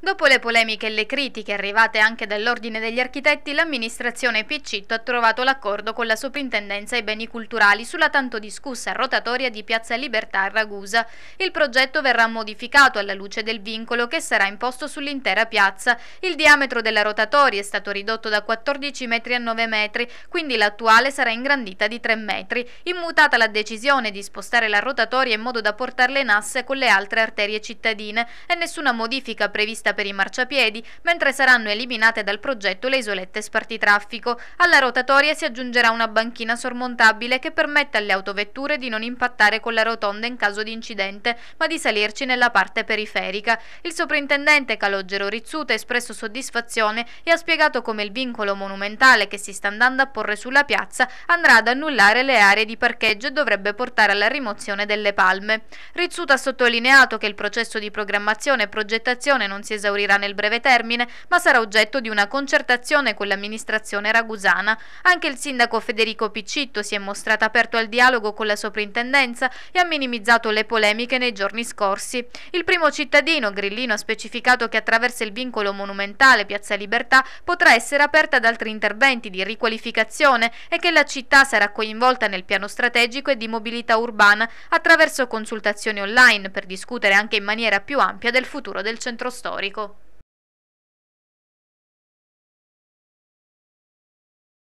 Dopo le polemiche e le critiche arrivate anche dall'Ordine degli Architetti, l'amministrazione Piccitto ha trovato l'accordo con la Soprintendenza ai Beni Culturali sulla tanto discussa rotatoria di Piazza Libertà a Ragusa. Il progetto verrà modificato alla luce del vincolo che sarà imposto sull'intera piazza. Il diametro della rotatoria è stato ridotto da 14 metri a 9 metri, quindi l'attuale sarà ingrandita di 3 metri. Immutata la decisione di spostare la rotatoria in modo da portarla in asse con le altre arterie cittadine e nessuna modifica prevista pista per i marciapiedi, mentre saranno eliminate dal progetto le isolette spartitraffico. Alla rotatoria si aggiungerà una banchina sormontabile che permette alle autovetture di non impattare con la rotonda in caso di incidente, ma di salirci nella parte periferica. Il soprintendente Calogero Rizzuto ha espresso soddisfazione e ha spiegato come il vincolo monumentale che si sta andando a porre sulla piazza andrà ad annullare le aree di parcheggio e dovrebbe portare alla rimozione delle palme. Rizzuto ha sottolineato che il processo di programmazione e progettazione non si è esaurirà nel breve termine, ma sarà oggetto di una concertazione con l'amministrazione ragusana. Anche il sindaco Federico Piccitto si è mostrato aperto al dialogo con la soprintendenza e ha minimizzato le polemiche nei giorni scorsi. Il primo cittadino, Grillino, ha specificato che attraverso il vincolo monumentale Piazza Libertà potrà essere aperta ad altri interventi di riqualificazione e che la città sarà coinvolta nel piano strategico e di mobilità urbana attraverso consultazioni online per discutere anche in maniera più ampia del futuro del centro storico. Rico.